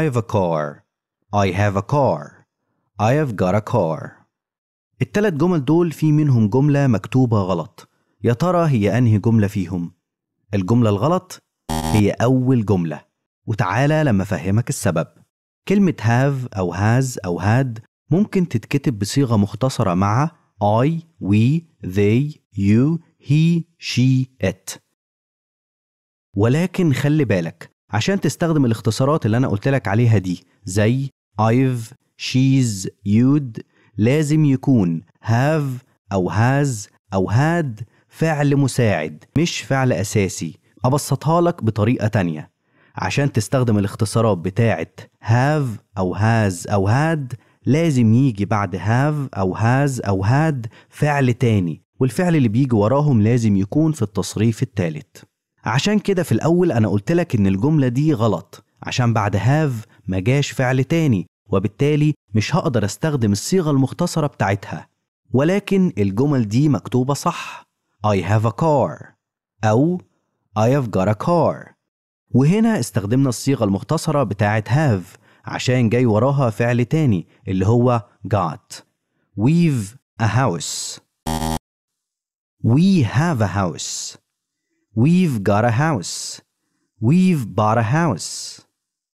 I have a car I have a car I have got a car التلات جمل دول في منهم جملة مكتوبة غلط يا ترى هي أنهي جملة فيهم؟ الجملة الغلط هي أول جملة وتعالى لما أفهمك السبب كلمة have أو has أو had ممكن تتكتب بصيغة مختصرة مع I, we, they, you, he, she, it ولكن خلي بالك عشان تستخدم الاختصارات اللي أنا قلت لك عليها دي زي I've, she's, you'd لازم يكون have أو has أو had فعل مساعد مش فعل أساسي أبسطها لك بطريقة تانية عشان تستخدم الاختصارات بتاعة have أو has أو had لازم يجي بعد have أو has أو had فعل تاني والفعل اللي بيجي وراهم لازم يكون في التصريف التالت عشان كده في الأول أنا قلت لك إن الجملة دي غلط عشان بعد هاف ما جاش فعل تاني وبالتالي مش هقدر استخدم الصيغة المختصرة بتاعتها ولكن الجمل دي مكتوبة صح I have a car أو I have got a car وهنا استخدمنا الصيغة المختصرة بتاعة have عشان جاي وراها فعل تاني اللي هو got We've a house We have a house We've got a house. We've bought a house.